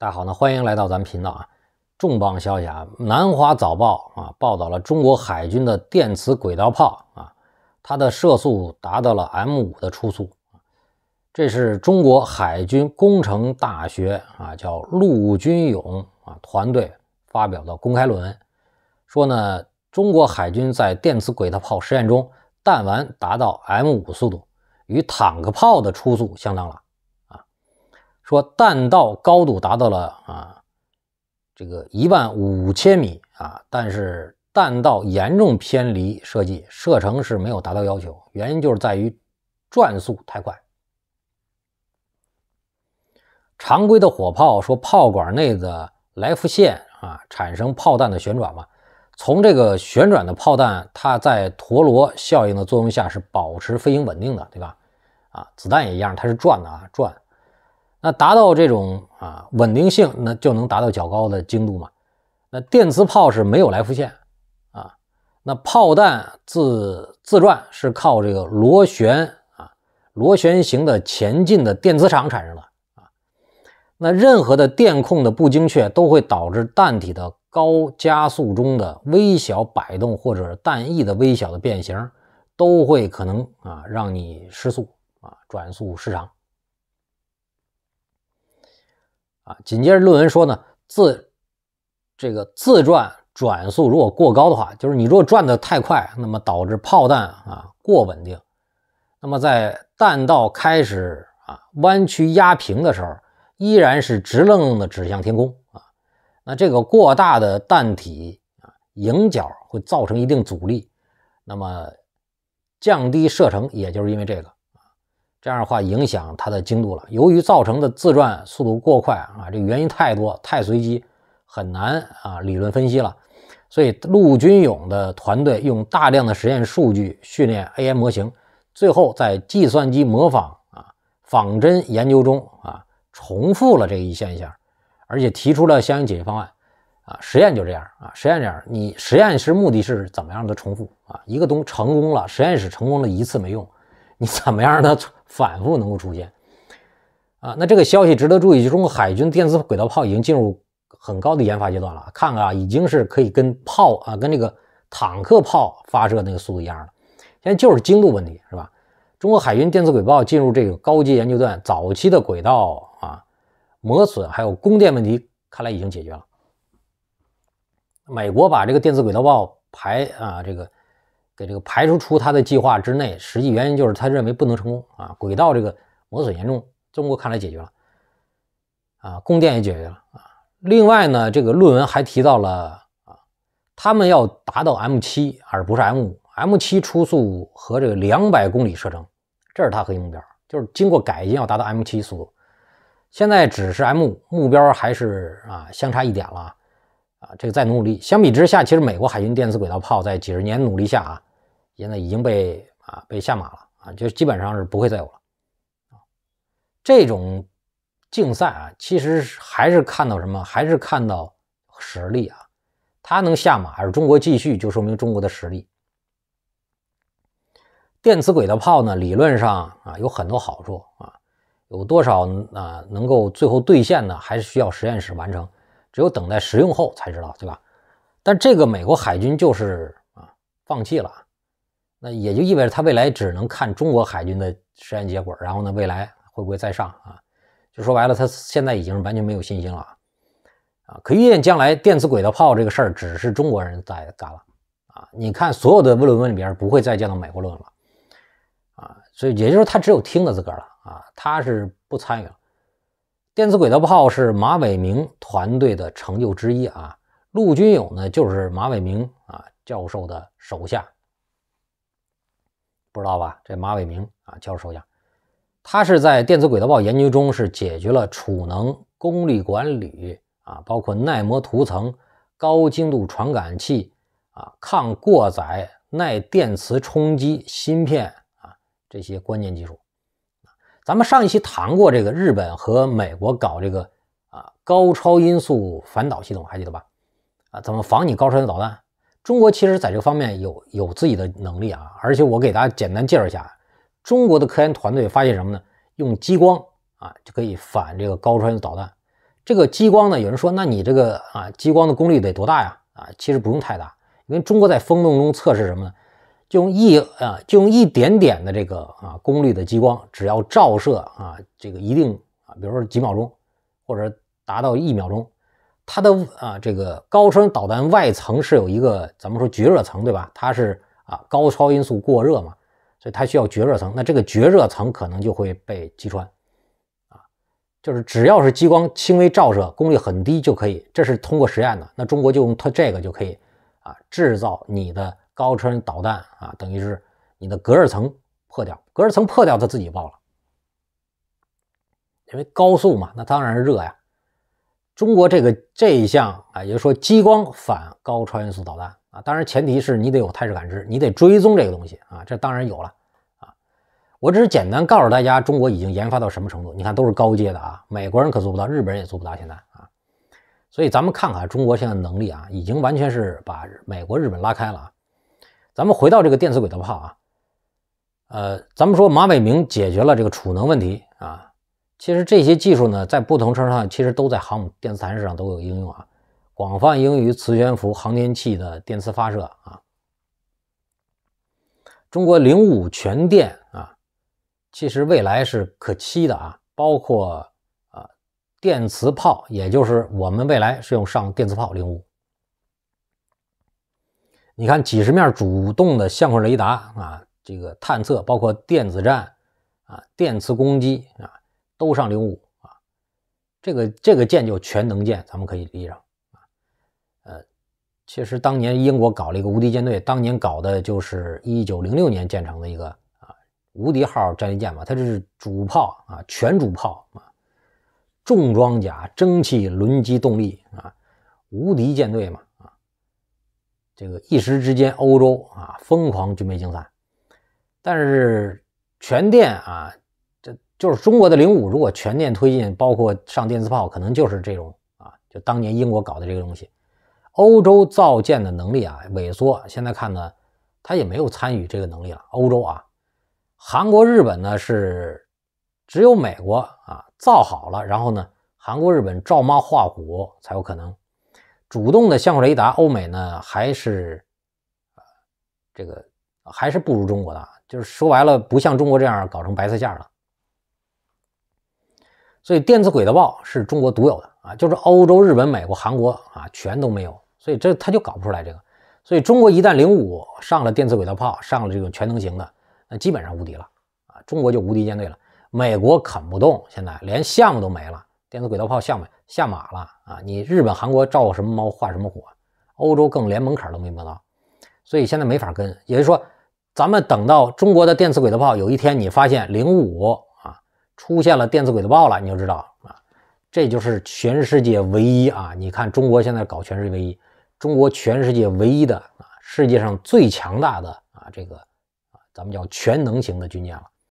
大家好，呢，欢迎来到咱们频道啊！重磅消息啊，南华早报啊报道了中国海军的电磁轨道炮啊，它的射速达到了 M 五的初速。这是中国海军工程大学啊，叫陆军勇啊团队发表的公开论文，说呢，中国海军在电磁轨道炮实验中，弹丸达到 M 五速度，与坦克炮的初速相当了。说弹道高度达到了啊，这个一万五千米啊，但是弹道严重偏离设计射程是没有达到要求，原因就是在于转速太快。常规的火炮说炮管内的来福线啊，产生炮弹的旋转嘛，从这个旋转的炮弹，它在陀螺效应的作用下是保持飞行稳定的，对吧？啊，子弹也一样，它是转的啊，转。那达到这种啊稳定性，那就能达到较高的精度嘛？那电磁炮是没有来复线啊，那炮弹自自转是靠这个螺旋啊螺旋形的前进的电磁场产生的啊。那任何的电控的不精确，都会导致弹体的高加速中的微小摆动，或者弹翼的微小的变形，都会可能啊让你失速啊转速失常。紧接着，论文说呢，自这个自转转速如果过高的话，就是你如果转的太快，那么导致炮弹啊过稳定，那么在弹道开始啊弯曲压平的时候，依然是直愣愣的指向天空啊。那这个过大的弹体啊迎角会造成一定阻力，那么降低射程，也就是因为这个。这样的话影响它的精度了。由于造成的自转速度过快啊，这原因太多太随机，很难啊理论分析了。所以陆军勇的团队用大量的实验数据训练 AI 模型，最后在计算机模仿啊仿真研究中啊重复了这一现象，而且提出了相应解决方案啊。实验就这样啊，实验这样，你实验室目的是怎么样的重复啊？一个东成功了，实验室成功了一次没用，你怎么样重反复能够出现，啊，那这个消息值得注意，就中国海军电子轨道炮已经进入很高的研发阶段了。看看啊，已经是可以跟炮啊，跟这个坦克炮发射那个速度一样了。现在就是精度问题，是吧？中国海军电子轨道进入这个高级研究段，早期的轨道啊磨损还有供电问题，看来已经解决了。美国把这个电子轨道炮排啊，这个。给这个排除出他的计划之内，实际原因就是他认为不能成功啊。轨道这个磨损严重，中国看来解决了啊，供电也解决了啊。另外呢，这个论文还提到了啊，他们要达到 M 七而不是 M 五，M 七初速和这个两百公里射程，这是他核心目标，就是经过改进要达到 M 七速度。现在只是 M 五，目标还是啊相差一点了啊，这个再努努力。相比之下，其实美国海军电磁轨道炮在几十年努力下啊。现在已经被啊被下马了啊，就基本上是不会再有了这种竞赛啊，其实还是看到什么，还是看到实力啊。他能下马，而中国继续，就说明中国的实力。电磁轨道炮呢，理论上啊有很多好处啊，有多少啊能够最后兑现呢？还是需要实验室完成，只有等待使用后才知道，对吧？但这个美国海军就是啊放弃了啊。那也就意味着他未来只能看中国海军的实验结果，然后呢，未来会不会再上啊？就说白了，他现在已经完全没有信心了啊！可预见将来电子轨道炮这个事儿，只是中国人在干了啊！你看所有的论文里边不会再见到美国论文了啊！所以也就是他只有听的自个儿了啊，他是不参与了。电子轨道炮是马伟明团队的成就之一啊，陆军勇呢就是马伟明啊教授的手下。不知道吧？这马伟明啊教授手讲，他是在电子轨道报研究中是解决了储能、功率管理啊，包括耐磨涂层、高精度传感器啊、抗过载、耐电磁冲击芯片啊这些关键技术。咱们上一期谈过这个日本和美国搞这个啊高超音速反导系统，还记得吧？啊，怎么防你高超音速导弹？中国其实在这方面有有自己的能力啊，而且我给大家简单介绍一下，中国的科研团队发现什么呢？用激光啊就可以反这个高穿的导弹。这个激光呢，有人说那你这个啊激光的功率得多大呀？啊，其实不用太大，因为中国在风洞中测试什么呢？就用一啊就用一点点的这个啊功率的激光，只要照射啊这个一定啊，比如说几秒钟或者达到一秒钟。它的啊，这个高超导弹外层是有一个，咱们说绝热层，对吧？它是啊，高超音速过热嘛，所以它需要绝热层。那这个绝热层可能就会被击穿，啊，就是只要是激光轻微照射，功率很低就可以，这是通过实验的。那中国就用它这个就可以啊，制造你的高超导弹啊，等于是你的隔热层破掉，隔热层破掉它自己爆了，因为高速嘛，那当然是热呀。中国这个这一项啊，也就是说激光反高超音速导弹啊，当然前提是你得有态势感知，你得追踪这个东西啊，这当然有了啊。我只是简单告诉大家，中国已经研发到什么程度，你看都是高阶的啊，美国人可做不到，日本人也做不到现在啊。所以咱们看看中国现在能力啊，已经完全是把美国、日本拉开了啊。咱们回到这个电磁轨道炮啊，呃，咱们说马伟明解决了这个储能问题。其实这些技术呢，在不同车上其实都在航母、电磁弹射上都有应用啊，广泛应用于磁悬浮航天器的电磁发射啊。中国零五全电啊，其实未来是可期的啊，包括啊电磁炮，也就是我们未来是用上电磁炮零五。你看几十面主动的相控雷达啊，这个探测包括电子战啊、电磁攻击啊。都上零五啊，这个这个舰就全能舰，咱们可以立上啊。呃，其实当年英国搞了一个无敌舰队，当年搞的就是一九零六年建成的一个啊无敌号战列舰嘛，它这是主炮啊，全主炮啊，重装甲，蒸汽轮机动力啊，无敌舰队嘛啊。这个一时之间欧洲啊疯狂军备竞赛，但是全电啊。就是中国的零五，如果全面推进，包括上电磁炮，可能就是这种啊。就当年英国搞的这个东西，欧洲造舰的能力啊萎缩，现在看呢，他也没有参与这个能力了。欧洲啊，韩国、日本呢是只有美国啊造好了，然后呢，韩国、日本照猫画虎才有可能主动的相互雷达。欧美呢还是啊这个还是不如中国的，就是说白了，不像中国这样搞成白菜价了。所以，电子轨道炮是中国独有的啊，就是欧洲、日本、美国、韩国啊，全都没有。所以这他就搞不出来这个。所以中国一旦零五上了电子轨道炮，上了这种全能型的，那基本上无敌了啊！中国就无敌舰队了。美国啃不动，现在连项目都没了，电子轨道炮项目下马了啊！你日本、韩国照什么猫画什么火，欧洲更连门槛都没摸到，所以现在没法跟。也就是说，咱们等到中国的电子轨道炮有一天，你发现零五。出现了电子轨道报了，你就知道啊，这就是全世界唯一啊！你看中国现在搞全世界唯一，中国全世界唯一的啊，世界上最强大的啊，这个啊，咱们叫全能型的军舰了。